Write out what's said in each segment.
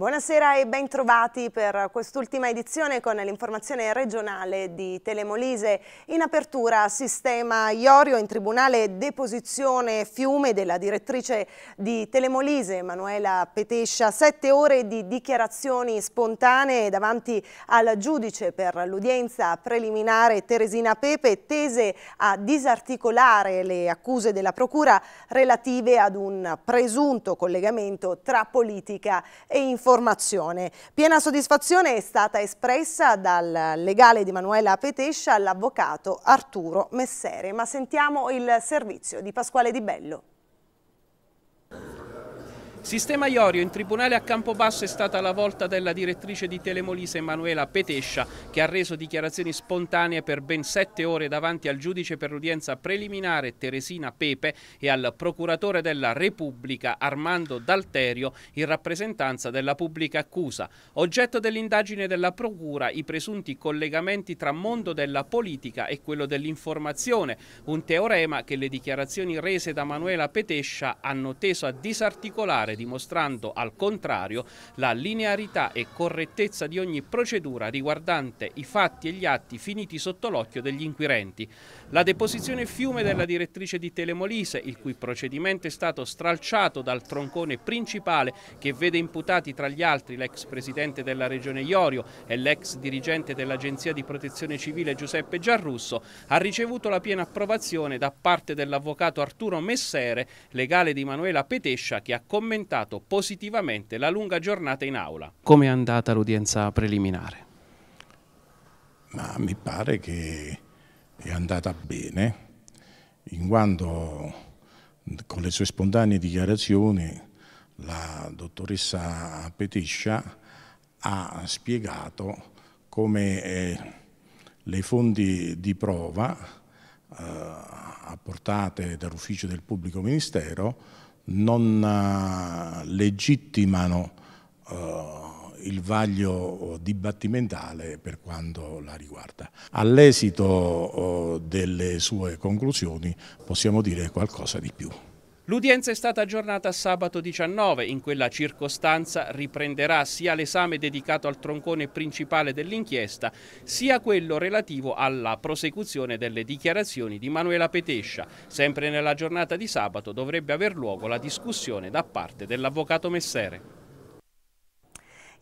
Buonasera e bentrovati per quest'ultima edizione con l'informazione regionale di Telemolise. In apertura sistema Iorio in tribunale deposizione fiume della direttrice di Telemolise Manuela Petescia. Sette ore di dichiarazioni spontanee davanti al giudice per l'udienza preliminare Teresina Pepe tese a disarticolare le accuse della procura relative ad un presunto collegamento tra politica e informazione formazione. Piena soddisfazione è stata espressa dal legale di Manuela Petescia all'avvocato Arturo Messere, ma sentiamo il servizio di Pasquale Di Bello. Sistema Iorio, in tribunale a Campobasso è stata la volta della direttrice di Telemolise Emanuela Petescia che ha reso dichiarazioni spontanee per ben sette ore davanti al giudice per l'udienza preliminare Teresina Pepe e al procuratore della Repubblica Armando D'Alterio in rappresentanza della pubblica accusa. Oggetto dell'indagine della procura i presunti collegamenti tra mondo della politica e quello dell'informazione, un teorema che le dichiarazioni rese da Manuela Petescia hanno teso a disarticolare regolare, dimostrando al contrario la linearità e correttezza di ogni procedura riguardante i fatti e gli atti finiti sotto l'occhio degli inquirenti. La deposizione fiume della direttrice di Telemolise, il cui procedimento è stato stralciato dal troncone principale che vede imputati tra gli altri l'ex presidente della regione Iorio e l'ex dirigente dell'Agenzia di Protezione Civile Giuseppe Giarrusso, ha ricevuto la piena approvazione da parte dell'avvocato Arturo Messere, legale di Manuela Petescia, che ha commentato commentato positivamente la lunga giornata in aula. Come è andata l'udienza preliminare? Ma mi pare che è andata bene, in quanto con le sue spontanee dichiarazioni la dottoressa Petiscia ha spiegato come eh, le fonti di prova eh, apportate dall'ufficio del pubblico ministero non eh, legittimano eh, il vaglio eh, dibattimentale per quanto la riguarda. All'esito delle sue conclusioni possiamo dire qualcosa di più. L'udienza è stata aggiornata a sabato 19, in quella circostanza riprenderà sia l'esame dedicato al troncone principale dell'inchiesta, sia quello relativo alla prosecuzione delle dichiarazioni di Manuela Petescia. Sempre nella giornata di sabato dovrebbe aver luogo la discussione da parte dell'avvocato Messere.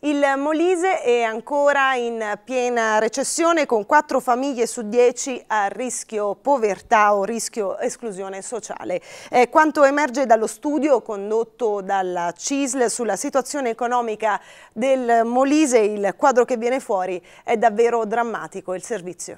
Il Molise è ancora in piena recessione con 4 famiglie su 10 a rischio povertà o rischio esclusione sociale. Eh, quanto emerge dallo studio condotto dalla CISL sulla situazione economica del Molise, il quadro che viene fuori è davvero drammatico. Il servizio.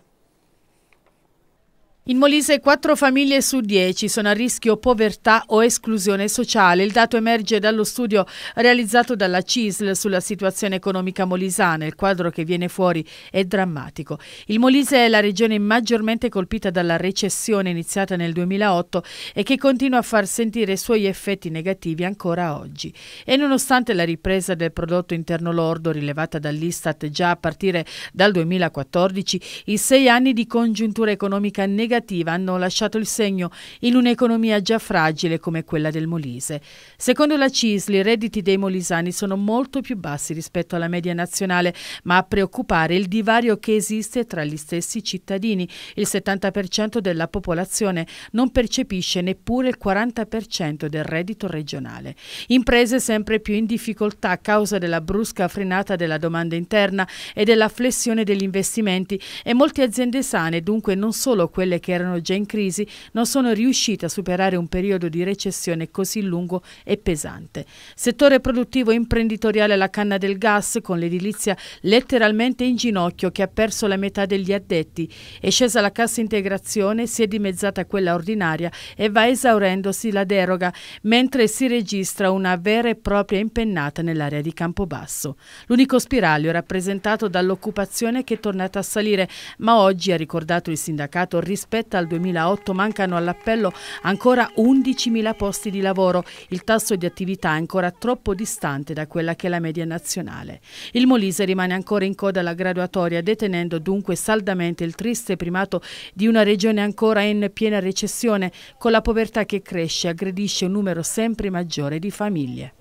In Molise 4 famiglie su 10 sono a rischio povertà o esclusione sociale. Il dato emerge dallo studio realizzato dalla CISL sulla situazione economica molisana. Il quadro che viene fuori è drammatico. Il Molise è la regione maggiormente colpita dalla recessione iniziata nel 2008 e che continua a far sentire i suoi effetti negativi ancora oggi. E nonostante la ripresa del prodotto interno lordo rilevata dall'Istat già a partire dal 2014, i sei anni di congiuntura economica negativa negativa hanno lasciato il segno in un'economia già fragile come quella del Molise. Secondo la CISL i redditi dei molisani sono molto più bassi rispetto alla media nazionale, ma a preoccupare il divario che esiste tra gli stessi cittadini. Il 70% della popolazione non percepisce neppure il 40% del reddito regionale. Imprese sempre più in difficoltà a causa della brusca frenata della domanda interna e della flessione degli investimenti e molte aziende sane, dunque non solo quelle che erano già in crisi non sono riuscite a superare un periodo di recessione così lungo e pesante. Settore produttivo imprenditoriale la canna del gas con l'edilizia letteralmente in ginocchio che ha perso la metà degli addetti. È scesa la cassa integrazione, si è dimezzata quella ordinaria e va esaurendosi la deroga, mentre si registra una vera e propria impennata nell'area di Campobasso. L'unico spiraglio rappresentato dall'occupazione che è tornata a salire, ma oggi, ha ricordato il sindacato, rispetto rispetto al 2008 mancano all'appello ancora 11.000 posti di lavoro. Il tasso di attività è ancora troppo distante da quella che è la media nazionale. Il Molise rimane ancora in coda alla graduatoria, detenendo dunque saldamente il triste primato di una regione ancora in piena recessione, con la povertà che cresce e aggredisce un numero sempre maggiore di famiglie.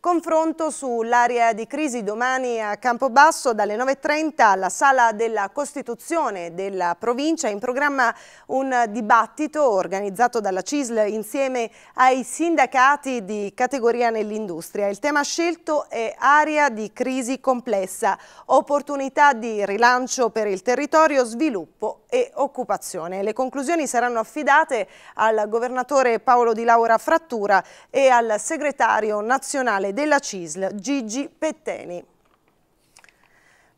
Confronto sull'area di crisi domani a Campobasso dalle 9.30 alla Sala della Costituzione della provincia. In programma un dibattito organizzato dalla CISL insieme ai sindacati di categoria nell'industria. Il tema scelto è area di crisi complessa, opportunità di rilancio per il territorio, sviluppo e occupazione. Le conclusioni saranno affidate al governatore Paolo Di Laura Frattura e al segretario nazionale della CISL Gigi Petteni.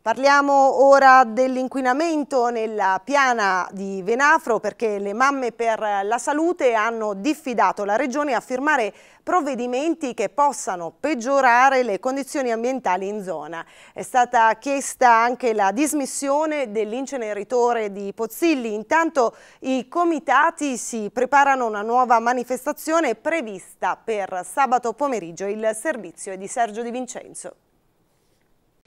Parliamo ora dell'inquinamento nella piana di Venafro perché le mamme per la salute hanno diffidato la Regione a firmare provvedimenti che possano peggiorare le condizioni ambientali in zona. È stata chiesta anche la dismissione dell'inceneritore di Pozzilli. Intanto i comitati si preparano una nuova manifestazione prevista per sabato pomeriggio. Il servizio è di Sergio Di Vincenzo.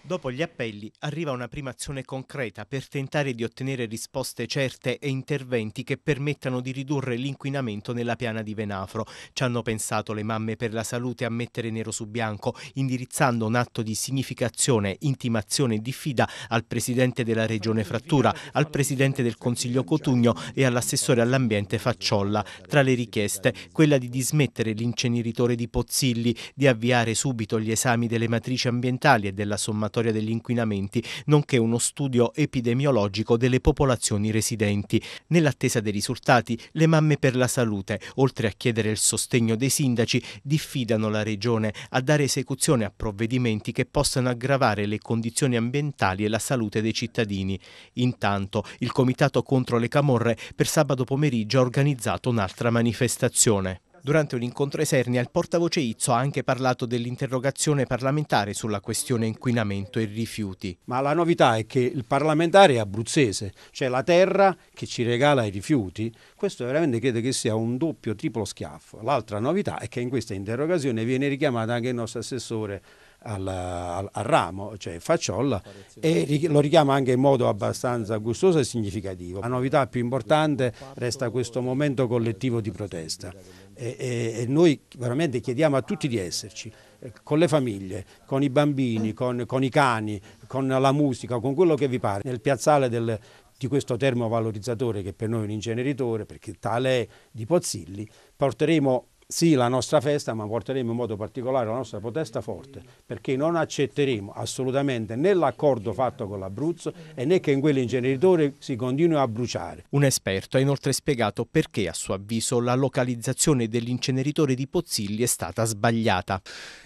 Dopo gli appelli arriva una prima azione concreta per tentare di ottenere risposte certe e interventi che permettano di ridurre l'inquinamento nella piana di Venafro. Ci hanno pensato le mamme per la salute a mettere nero su bianco, indirizzando un atto di significazione, intimazione e diffida al presidente della regione Frattura, al presidente del consiglio Cotugno e all'assessore all'ambiente Facciolla. Tra le richieste, quella di dismettere l'inceneritore di Pozzilli, di avviare subito gli esami delle matrici ambientali e della sommatoria Osservatorio degli Inquinamenti, nonché uno studio epidemiologico delle popolazioni residenti. Nell'attesa dei risultati, le mamme per la salute, oltre a chiedere il sostegno dei sindaci, diffidano la Regione a dare esecuzione a provvedimenti che possano aggravare le condizioni ambientali e la salute dei cittadini. Intanto, il Comitato contro le Camorre per sabato pomeriggio ha organizzato un'altra manifestazione. Durante un incontro esernia il portavoce Izzo ha anche parlato dell'interrogazione parlamentare sulla questione inquinamento e rifiuti. Ma la novità è che il parlamentare è abruzzese, cioè la terra che ci regala i rifiuti, questo veramente credo che sia un doppio, triplo schiaffo. L'altra novità è che in questa interrogazione viene richiamata anche il nostro assessore al, al, al, ramo, cioè Facciolla, e lo richiama anche in modo abbastanza gustoso e significativo. La novità più importante resta questo momento collettivo di protesta e, e, noi veramente chiediamo a tutti di esserci, eh, con le famiglie, con i bambini, con, con i cani, con la musica, con quello che vi pare. Nel piazzale del, di questo termovalorizzatore che per noi è un inceneritore, perché tale è di Pozzilli, porteremo sì la nostra festa, ma porteremo in modo particolare la nostra protesta forte, perché non accetteremo assolutamente né l'accordo fatto con l'Abruzzo e né che in quell'inceneritore si continui a bruciare. Un esperto ha inoltre spiegato perché a suo avviso la localizzazione dell'inceneritore di Pozzilli è stata sbagliata.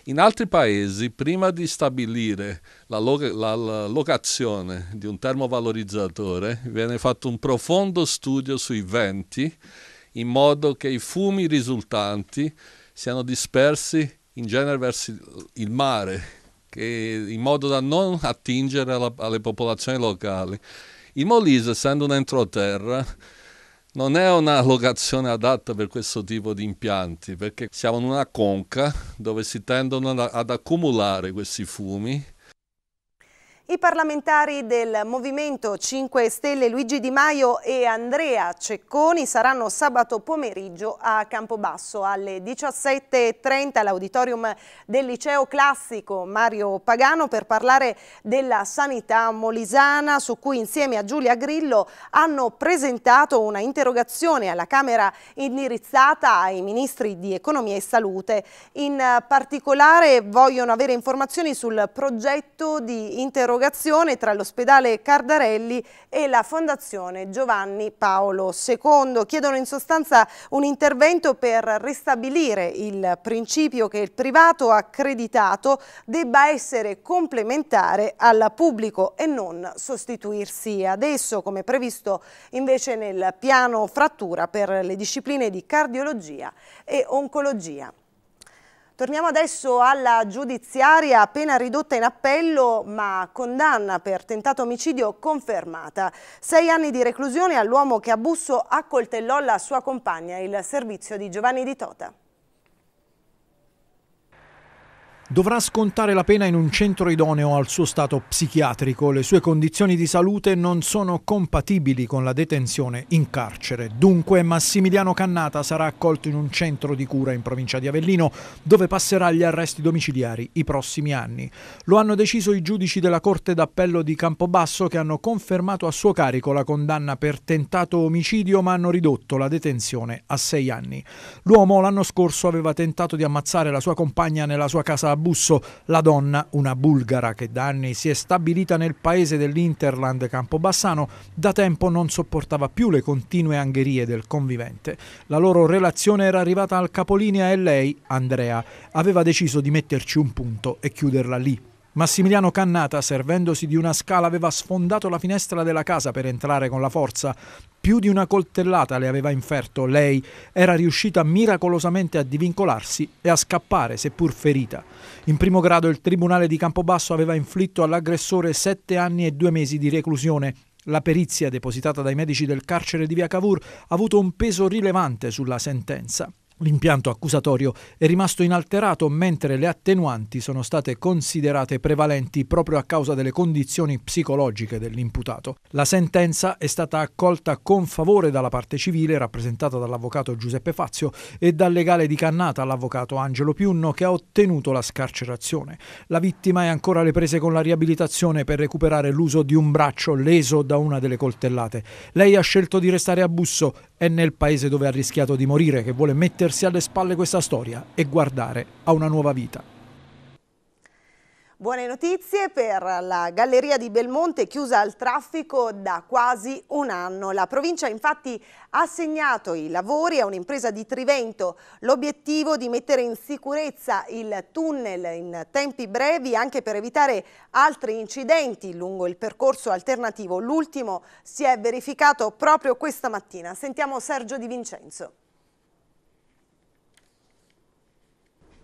In altri paesi, prima di stabilire la, lo la locazione di un termovalorizzatore, viene fatto un profondo studio sui venti in modo che i fumi risultanti siano dispersi in genere verso il mare, che, in modo da non attingere alla, alle popolazioni locali. Il Molise, essendo un entroterra, non è una locazione adatta per questo tipo di impianti, perché siamo in una conca dove si tendono ad accumulare questi fumi i parlamentari del Movimento 5 Stelle Luigi Di Maio e Andrea Cecconi saranno sabato pomeriggio a Campobasso alle 17.30 all'auditorium del liceo classico Mario Pagano per parlare della sanità molisana su cui insieme a Giulia Grillo hanno presentato una interrogazione alla Camera indirizzata ai ministri di Economia e Salute. In particolare vogliono avere informazioni sul progetto di interrogazione collaborazione tra l'ospedale Cardarelli e la Fondazione Giovanni Paolo II. Chiedono in sostanza un intervento per ristabilire il principio che il privato accreditato debba essere complementare al pubblico e non sostituirsi ad esso, come previsto invece nel piano frattura per le discipline di cardiologia e oncologia. Torniamo adesso alla giudiziaria appena ridotta in appello ma condanna per tentato omicidio confermata. Sei anni di reclusione all'uomo che a Busso accoltellò la sua compagna, il servizio di Giovanni Di Tota dovrà scontare la pena in un centro idoneo al suo stato psichiatrico. Le sue condizioni di salute non sono compatibili con la detenzione in carcere. Dunque Massimiliano Cannata sarà accolto in un centro di cura in provincia di Avellino dove passerà gli arresti domiciliari i prossimi anni. Lo hanno deciso i giudici della Corte d'Appello di Campobasso che hanno confermato a suo carico la condanna per tentato omicidio ma hanno ridotto la detenzione a sei anni. L'uomo l'anno scorso aveva tentato di ammazzare la sua compagna nella sua casa a Busso, la donna, una bulgara che da anni si è stabilita nel paese dell'Interland Campobassano, da tempo non sopportava più le continue angherie del convivente. La loro relazione era arrivata al capolinea e lei, Andrea, aveva deciso di metterci un punto e chiuderla lì Massimiliano Cannata, servendosi di una scala, aveva sfondato la finestra della casa per entrare con la forza. Più di una coltellata le aveva inferto. Lei era riuscita miracolosamente a divincolarsi e a scappare, seppur ferita. In primo grado il Tribunale di Campobasso aveva inflitto all'aggressore sette anni e due mesi di reclusione la perizia depositata dai medici del carcere di Via Cavour ha avuto un peso rilevante sulla sentenza. L'impianto accusatorio è rimasto inalterato mentre le attenuanti sono state considerate prevalenti proprio a causa delle condizioni psicologiche dell'imputato. La sentenza è stata accolta con favore dalla parte civile rappresentata dall'avvocato Giuseppe Fazio e dal legale di Cannata l'avvocato Angelo Piunno che ha ottenuto la scarcerazione. La vittima è ancora alle prese con la riabilitazione per recuperare l'uso di un braccio leso da una delle coltellate. Lei ha scelto di restare a Busso è nel paese dove ha rischiato di morire che vuole mettersi alle spalle questa storia e guardare a una nuova vita. Buone notizie per la Galleria di Belmonte chiusa al traffico da quasi un anno. La provincia infatti ha assegnato i lavori a un'impresa di Trivento. L'obiettivo di mettere in sicurezza il tunnel in tempi brevi anche per evitare altri incidenti lungo il percorso alternativo. L'ultimo si è verificato proprio questa mattina. Sentiamo Sergio Di Vincenzo.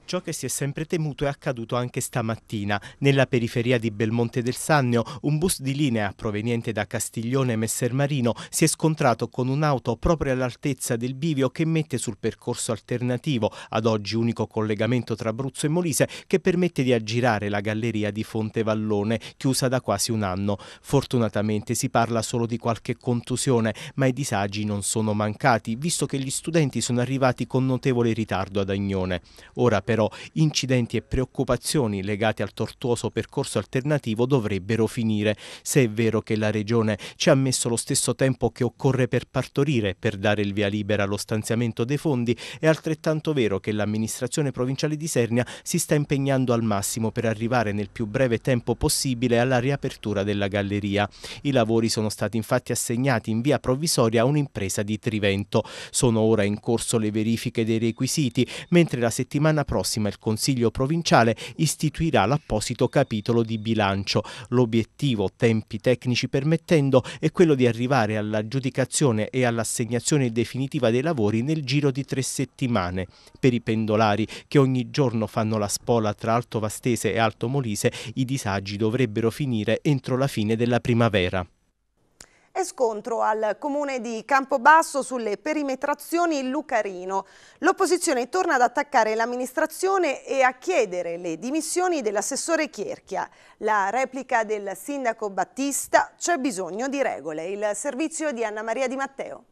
Ciò che si è sempre temuto è accaduto anche stamattina. Nella periferia di Belmonte del Sannio, un bus di linea proveniente da Castiglione Messer Marino si è scontrato con un'auto proprio all'altezza del bivio che mette sul percorso alternativo, ad oggi unico collegamento tra Abruzzo e Molise, che permette di aggirare la galleria di Fonte Vallone, chiusa da quasi un anno. Fortunatamente si parla solo di qualche contusione, ma i disagi non sono mancati, visto che gli studenti sono arrivati con notevole ritardo ad Agnone. Ora però Brennero, incidenti e preoccupazioni legate al tortuoso percorso alternativo dovrebbero finire, se è vero che la Regione ci ha messo lo stesso tempo che occorre per partorire per dare il via libera allo stanziamento dei fondi, è altrettanto vero che l'amministrazione provinciale di Sernia si sta impegnando al massimo per arrivare nel più breve tempo possibile alla riapertura della galleria. I lavori sono stati infatti assegnati in via provvisoria a un'impresa di Trivento. Sono ora in corso le verifiche dei requisiti, mentre la settimana prossima prossima il Consiglio provinciale istituirà l'apposito capitolo di bilancio. L'obiettivo, tempi tecnici permettendo, è quello di arrivare all'aggiudicazione e all'assegnazione definitiva dei lavori nel giro di tre settimane. Per i pendolari che ogni giorno fanno la spola tra Alto Vastese e Alto Molise, i disagi dovrebbero finire entro la fine della primavera e scontro al comune di Campobasso sulle perimetrazioni Lucarino. L'opposizione torna ad attaccare l'amministrazione e a chiedere le dimissioni dell'assessore Chierchia. La replica del sindaco Battista, c'è bisogno di regole. Il servizio di Anna Maria Di Matteo.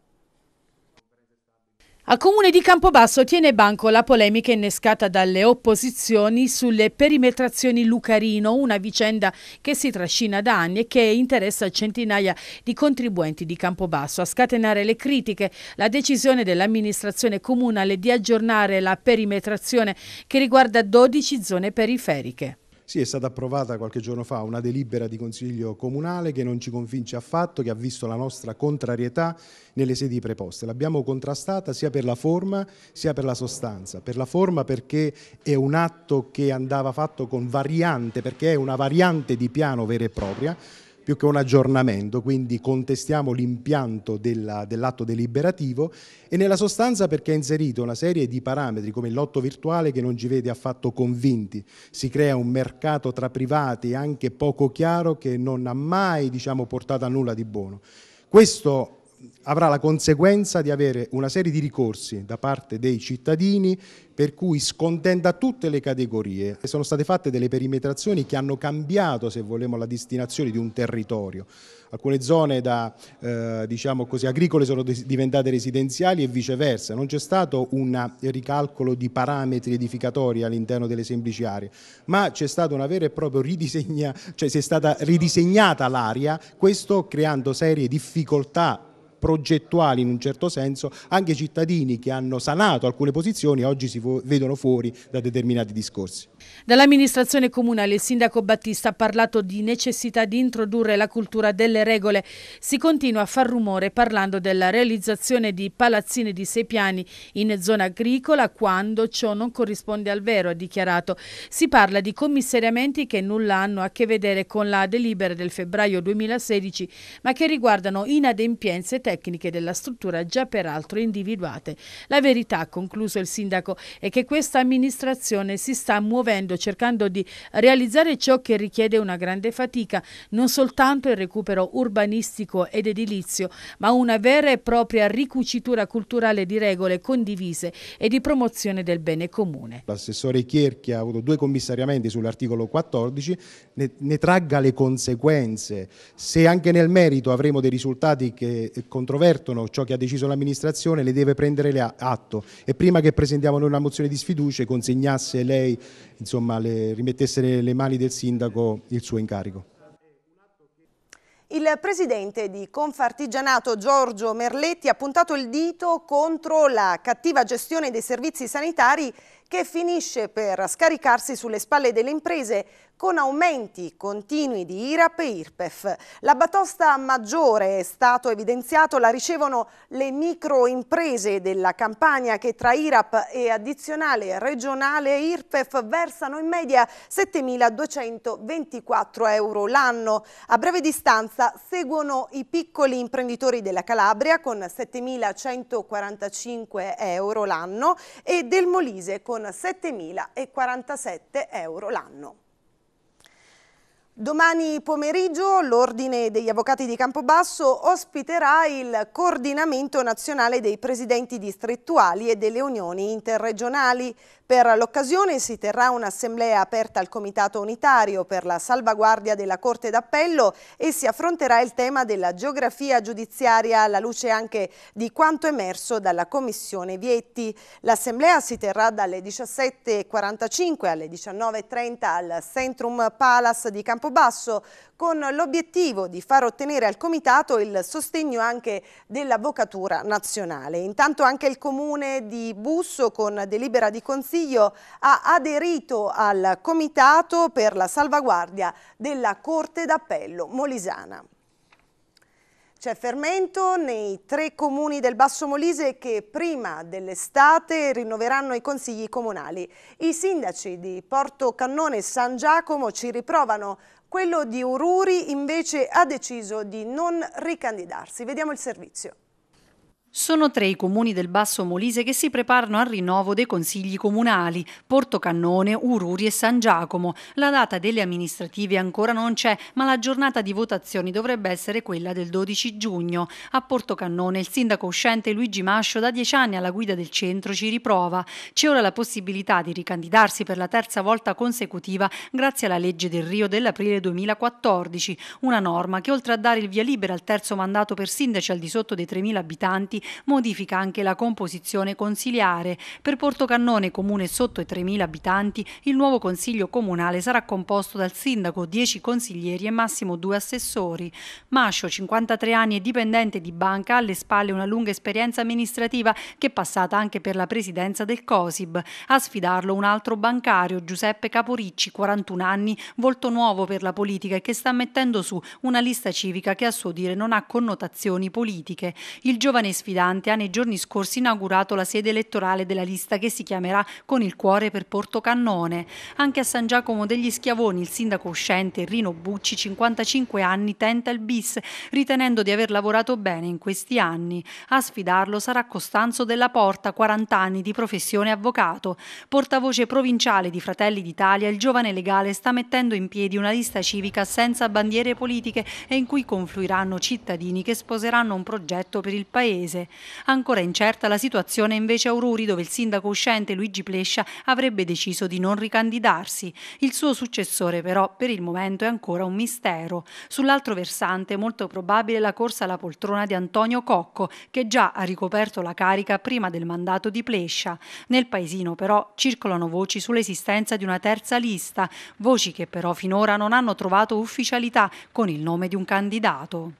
Al Comune di Campobasso tiene banco la polemica innescata dalle opposizioni sulle perimetrazioni Lucarino, una vicenda che si trascina da anni e che interessa centinaia di contribuenti di Campobasso. A scatenare le critiche la decisione dell'amministrazione comunale di aggiornare la perimetrazione che riguarda 12 zone periferiche. Sì, è stata approvata qualche giorno fa una delibera di Consiglio Comunale che non ci convince affatto, che ha visto la nostra contrarietà nelle sedi preposte. L'abbiamo contrastata sia per la forma sia per la sostanza. Per la forma perché è un atto che andava fatto con variante, perché è una variante di piano vera e propria, più che un aggiornamento, quindi contestiamo l'impianto dell'atto dell deliberativo e nella sostanza perché ha inserito una serie di parametri come il lotto virtuale che non ci vede affatto convinti, si crea un mercato tra privati anche poco chiaro che non ha mai diciamo, portato a nulla di buono. Questo avrà la conseguenza di avere una serie di ricorsi da parte dei cittadini per cui scontenta tutte le categorie. Sono state fatte delle perimetrazioni che hanno cambiato, se vogliamo, la destinazione di un territorio. Alcune zone da, eh, diciamo così, agricole sono diventate residenziali e viceversa. Non c'è stato un ricalcolo di parametri edificatori all'interno delle semplici aree, ma c'è stata una vera e propria ridisegna, cioè si è stata ridisegnata l'area, questo creando serie difficoltà progettuali in un certo senso, anche i cittadini che hanno sanato alcune posizioni oggi si vedono fuori da determinati discorsi. Dall'amministrazione comunale il sindaco Battista ha parlato di necessità di introdurre la cultura delle regole. Si continua a far rumore parlando della realizzazione di palazzine di sei piani in zona agricola quando ciò non corrisponde al vero, ha dichiarato. Si parla di commissariamenti che nulla hanno a che vedere con la delibera del febbraio 2016 ma che riguardano inadempienze tecniche tecniche della struttura già peraltro individuate. La verità, ha concluso il sindaco, è che questa amministrazione si sta muovendo cercando di realizzare ciò che richiede una grande fatica, non soltanto il recupero urbanistico ed edilizio, ma una vera e propria ricucitura culturale di regole condivise e di promozione del bene comune. L'assessore Chierchi ha avuto due commissariamenti sull'articolo 14, ne, ne tragga le conseguenze. Se anche nel merito avremo dei risultati che, eh, con controvertono ciò che ha deciso l'amministrazione le deve prendere atto e prima che presentiamo noi una mozione di sfiducia consegnasse lei, insomma, le, rimettesse nelle mani del sindaco il suo incarico. Il presidente di Confartigianato Giorgio Merletti ha puntato il dito contro la cattiva gestione dei servizi sanitari che finisce per scaricarsi sulle spalle delle imprese con aumenti continui di IRAP e IRPEF. La batosta maggiore, è stato evidenziato, la ricevono le microimprese della campagna che tra IRAP e addizionale regionale IRPEF versano in media 7.224 euro l'anno. A breve distanza seguono i piccoli imprenditori della Calabria con 7.145 euro l'anno e del Molise con 7.047 euro l'anno. Domani pomeriggio l'Ordine degli Avvocati di Campobasso ospiterà il coordinamento nazionale dei presidenti distrettuali e delle unioni interregionali. Per l'occasione si terrà un'assemblea aperta al Comitato Unitario per la salvaguardia della Corte d'Appello e si affronterà il tema della geografia giudiziaria alla luce anche di quanto emerso dalla Commissione Vietti. L'assemblea si terrà dalle 17.45 alle 19.30 al Centrum Palace di Campobasso Campobasso con l'obiettivo di far ottenere al Comitato il sostegno anche dell'Avvocatura nazionale. Intanto anche il Comune di Busso con delibera di Consiglio ha aderito al Comitato per la salvaguardia della Corte d'Appello Molisana. C'è fermento nei tre comuni del Basso Molise che prima dell'estate rinnoveranno i consigli comunali. I sindaci di Porto Cannone e San Giacomo ci riprovano, quello di Ururi invece ha deciso di non ricandidarsi. Vediamo il servizio. Sono tre i comuni del Basso Molise che si preparano al rinnovo dei consigli comunali, Portocannone, Ururi e San Giacomo. La data delle amministrative ancora non c'è, ma la giornata di votazioni dovrebbe essere quella del 12 giugno. A Portocannone il sindaco uscente Luigi Mascio, da dieci anni alla guida del centro, ci riprova. C'è ora la possibilità di ricandidarsi per la terza volta consecutiva grazie alla legge del Rio dell'aprile 2014, una norma che oltre a dare il via libera al terzo mandato per sindaci al di sotto dei 3.000 abitanti, modifica anche la composizione consiliare. Per Portocannone, comune sotto i 3.000 abitanti, il nuovo consiglio comunale sarà composto dal sindaco, 10 consiglieri e massimo due assessori. Mascio, 53 anni e dipendente di banca, ha alle spalle una lunga esperienza amministrativa che è passata anche per la presidenza del COSIB. A sfidarlo un altro bancario, Giuseppe Caporicci, 41 anni, volto nuovo per la politica e che sta mettendo su una lista civica che a suo dire non ha connotazioni politiche. Il giovane sfidato sfidante ha nei giorni scorsi inaugurato la sede elettorale della lista che si chiamerà Con il cuore per Portocannone. Anche a San Giacomo degli Schiavoni il sindaco uscente Rino Bucci, 55 anni, tenta il bis, ritenendo di aver lavorato bene in questi anni. A sfidarlo sarà Costanzo Della Porta, 40 anni di professione avvocato. Portavoce provinciale di Fratelli d'Italia, il giovane legale sta mettendo in piedi una lista civica senza bandiere politiche e in cui confluiranno cittadini che sposeranno un progetto per il Paese. Ancora incerta la situazione invece a Ururi, dove il sindaco uscente Luigi Plescia avrebbe deciso di non ricandidarsi. Il suo successore però per il momento è ancora un mistero. Sull'altro versante è molto probabile la corsa alla poltrona di Antonio Cocco, che già ha ricoperto la carica prima del mandato di Plescia. Nel paesino però circolano voci sull'esistenza di una terza lista, voci che però finora non hanno trovato ufficialità con il nome di un candidato.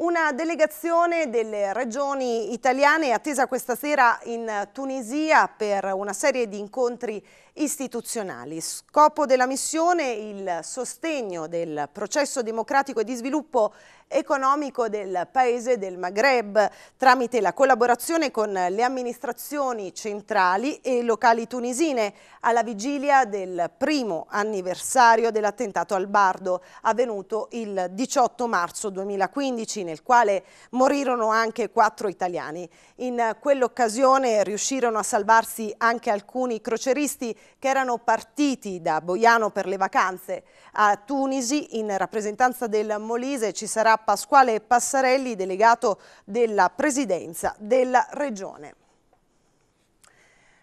Una delegazione delle regioni italiane è attesa questa sera in Tunisia per una serie di incontri istituzionali. Scopo della missione è il sostegno del processo democratico e di sviluppo economico del paese del Maghreb tramite la collaborazione con le amministrazioni centrali e locali tunisine alla vigilia del primo anniversario dell'attentato al Bardo avvenuto il 18 marzo 2015 nel quale morirono anche quattro italiani. In quell'occasione riuscirono a salvarsi anche alcuni croceristi che erano partiti da Boiano per le vacanze a Tunisi in rappresentanza del Molise ci sarà Pasquale Passarelli, delegato della Presidenza della Regione.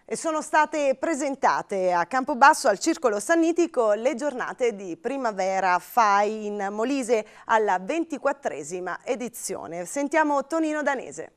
E sono state presentate a Campobasso al Circolo Sannitico le giornate di primavera FAI in Molise alla 24esima edizione. Sentiamo Tonino Danese.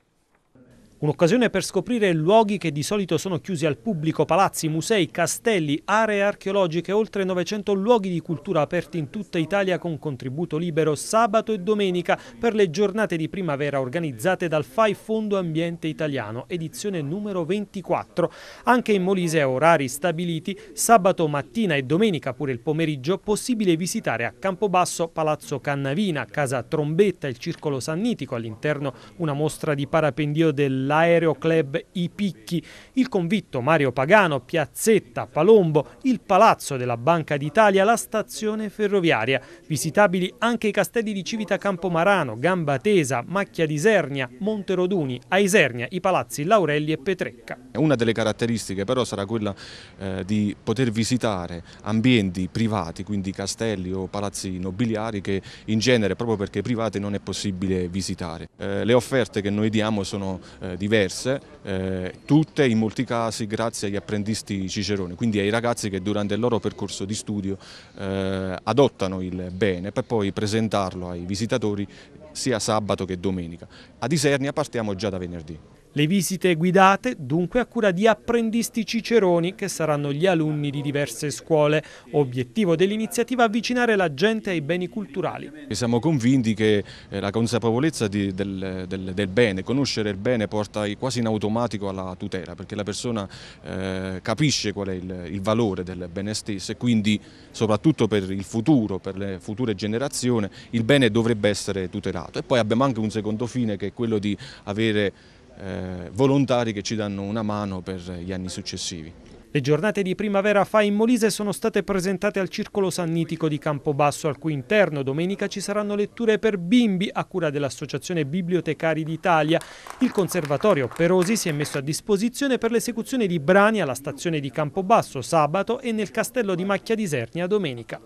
Un'occasione per scoprire luoghi che di solito sono chiusi al pubblico, palazzi, musei, castelli, aree archeologiche, oltre 900 luoghi di cultura aperti in tutta Italia con contributo libero sabato e domenica per le giornate di primavera organizzate dal FAI Fondo Ambiente Italiano, edizione numero 24. Anche in Molise a orari stabiliti, sabato mattina e domenica pure il pomeriggio, possibile visitare a Campobasso Palazzo Cannavina, Casa Trombetta, il Circolo Sannitico, all'interno una mostra di parapendio del dell'Aeroclub I Picchi, il convitto Mario Pagano, Piazzetta, Palombo, il Palazzo della Banca d'Italia, la stazione ferroviaria. Visitabili anche i castelli di Civita Campomarano, Gamba Tesa, Macchia di Sernia, Monteroduni, Aisernia, i palazzi Laurelli e Petrecca. Una delle caratteristiche però sarà quella eh, di poter visitare ambienti privati, quindi castelli o palazzi nobiliari che in genere proprio perché privati non è possibile visitare. Eh, le offerte che noi diamo sono eh, diverse, eh, tutte in molti casi grazie agli apprendisti Cicerone, quindi ai ragazzi che durante il loro percorso di studio eh, adottano il bene per poi presentarlo ai visitatori sia sabato che domenica. A Isernia partiamo già da venerdì. Le visite guidate dunque a cura di apprendisti ciceroni che saranno gli alunni di diverse scuole. Obiettivo dell'iniziativa avvicinare la gente ai beni culturali. Siamo convinti che eh, la consapevolezza di, del, del, del, bene, conoscere il bene porta quasi in automatico alla tutela perché la persona eh, capisce qual è il, il, valore del bene stesso e quindi soprattutto per il futuro, per le future generazioni il bene dovrebbe essere tutelato e poi abbiamo anche un secondo fine che è quello di avere eh, volontari che ci danno una mano per gli anni successivi. Le giornate di primavera fa in Molise sono state presentate al Circolo Sannitico di Campobasso, al cui interno domenica ci saranno letture per bimbi a cura dell'Associazione Bibliotecari d'Italia. Il Conservatorio Perosi si è messo a disposizione per l'esecuzione di brani alla stazione di Campobasso sabato e nel castello di Macchia di Sernia domenica.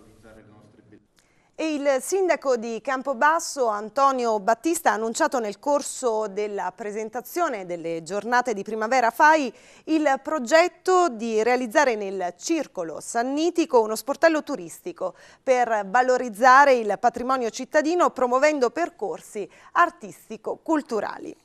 E il sindaco di Campobasso Antonio Battista ha annunciato nel corso della presentazione delle giornate di primavera FAI il progetto di realizzare nel circolo sannitico uno sportello turistico per valorizzare il patrimonio cittadino promuovendo percorsi artistico-culturali.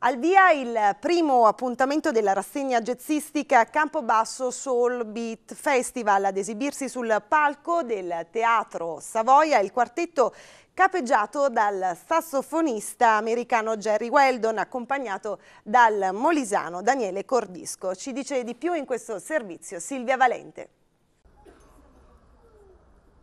Al via il primo appuntamento della rassegna jazzistica Campobasso Soul Beat Festival ad esibirsi sul palco del Teatro Savoia il quartetto capeggiato dal sassofonista americano Jerry Weldon accompagnato dal molisano Daniele Cordisco. Ci dice di più in questo servizio Silvia Valente.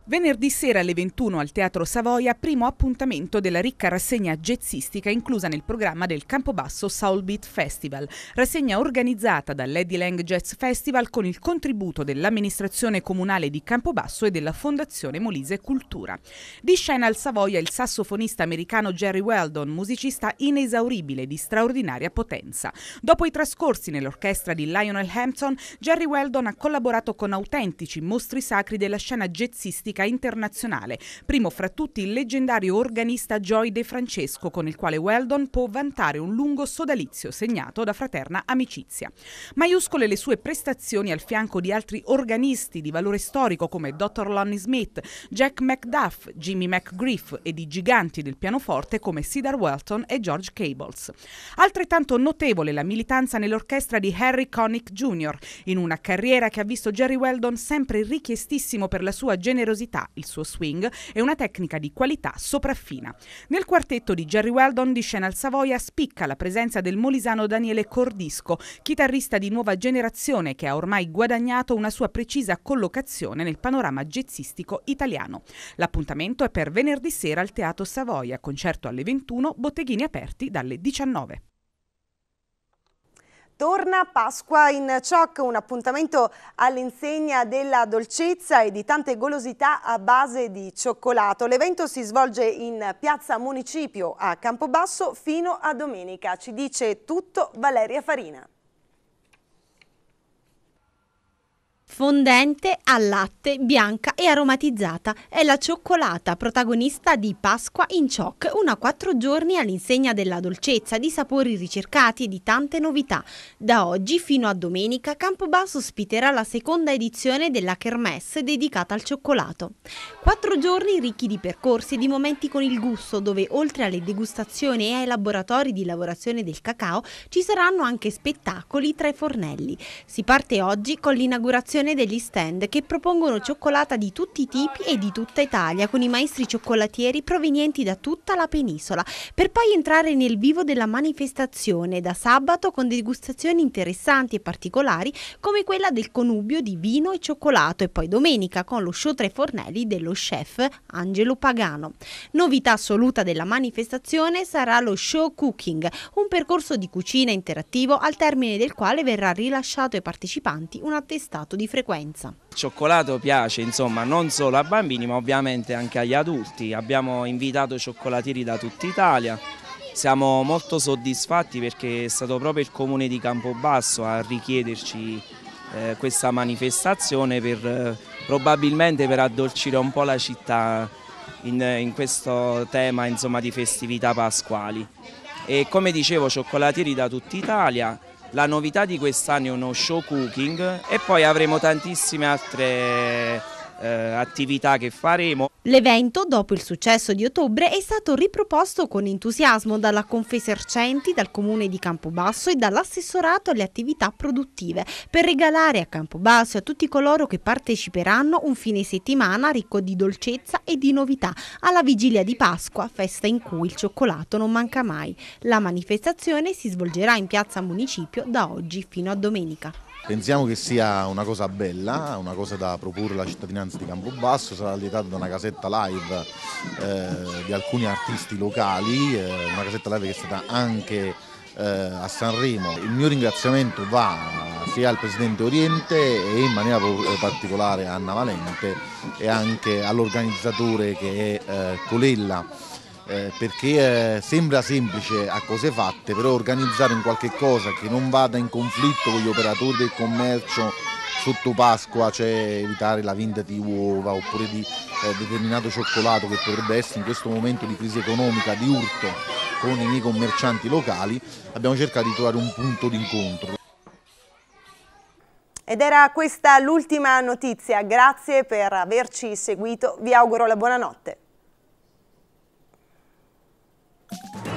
Venerdì sera alle 21 al Teatro Savoia, primo appuntamento della ricca rassegna jazzistica inclusa nel programma del Campobasso Soul Beat Festival, rassegna organizzata dall'Eddie Lang Jazz Festival con il contributo dell'amministrazione comunale di Campobasso e della Fondazione Molise Cultura. Di scena al Savoia il sassofonista americano Jerry Weldon, musicista inesauribile di straordinaria potenza. Dopo i trascorsi nell'orchestra di Lionel Hampton, Jerry Weldon ha collaborato con autentici mostri sacri della scena jazzistica musica internazionale, primo fra tutti il leggendario organista Joy De Francesco, con il quale Weldon può vantare un lungo sodalizio segnato da fraterna amicizia. Maiuscole le sue prestazioni al fianco di altri organisti di valore storico come Dr. Lonnie Smith, Jack McDuff, Jimmy McGriff e di giganti del pianoforte come Cedar Welton e George Cables. Altrettanto notevole la militanza nell'orchestra di Harry Connick Jr., in una carriera che ha visto Jerry Weldon sempre richiestissimo per la sua generosità virtuosità, il suo swing e una tecnica di qualità sopraffina. Nel quartetto di Jerry Weldon di scena al Savoia spicca la presenza del molisano Daniele Cordisco, chitarrista di nuova generazione che ha ormai guadagnato una sua precisa collocazione nel panorama jazzistico italiano. L'appuntamento è per venerdì sera al Teatro Savoia, concerto alle 21, botteghini aperti dalle 19. Torna Pasqua in Cioc, un appuntamento all'insegna della dolcezza e di tante golosità a base di cioccolato. L'evento si svolge in piazza Municipio a Campobasso fino a domenica. Ci dice tutto Valeria Farina. fondente al latte, bianca e aromatizzata. È la cioccolata, protagonista di Pasqua in Cioc, una quattro giorni all'insegna della dolcezza, di sapori ricercati e di tante novità. Da oggi fino a domenica Campobasso ospiterà la seconda edizione della Kermesse dedicata al cioccolato. Quattro giorni ricchi di percorsi e di momenti con il gusto, dove oltre alle degustazioni e ai laboratori di lavorazione del cacao ci saranno anche spettacoli tra i fornelli. Si parte oggi con l'inaugurazione presentazione degli stand che propongono cioccolata di tutti i tipi e di tutta Italia con i maestri cioccolatieri provenienti da tutta la penisola per poi entrare nel vivo della manifestazione da sabato con degustazioni interessanti e particolari come quella del connubio di vino e cioccolato e poi domenica con lo show Tre Fornelli dello chef Angelo Pagano. Novità assoluta della manifestazione sarà lo show cooking, un percorso di cucina interattivo al termine del quale verrà rilasciato ai partecipanti un attestato di frequenza frequenza. Il cioccolato piace insomma non solo a bambini ma ovviamente anche agli adulti, abbiamo invitato cioccolatieri da tutta Italia, siamo molto soddisfatti perché è stato proprio il comune di Campobasso a richiederci eh, questa manifestazione per, eh, probabilmente per addolcire un po' la città in, in questo tema insomma, di festività pasquali. E come dicevo, cioccolatieri da tutta Italia, la novità di quest'anno è uno show cooking e poi avremo tantissime altre eh, attività che faremo. L'evento, dopo il successo di ottobre, è stato riproposto con entusiasmo dalla Confesercenti, dal Comune di Campobasso e dall'assessorato alle attività produttive per regalare a Campobasso e a tutti coloro che parteciperanno un fine settimana ricco di dolcezza e di novità alla vigilia di Pasqua, festa in cui il cioccolato non manca mai. La manifestazione si svolgerà in piazza Municipio da oggi fino a domenica. Pensiamo che sia una cosa bella, una cosa da proporre alla cittadinanza di Campobasso, sarà lietata da una casetta live eh, di alcuni artisti locali, eh, una casetta live che è stata anche eh, a Sanremo. Il mio ringraziamento va sia al Presidente Oriente e in maniera eh, particolare a Anna Valente e anche all'organizzatore che è eh, Colella eh, perché eh, sembra semplice a cose fatte, però organizzare in qualche cosa che non vada in conflitto con gli operatori del commercio sotto Pasqua, cioè evitare la vendita di uova oppure di eh, determinato cioccolato che potrebbe essere in questo momento di crisi economica, di urto con i miei commercianti locali, abbiamo cercato di trovare un punto d'incontro. Ed era questa l'ultima notizia, grazie per averci seguito, vi auguro la buonanotte. Yeah.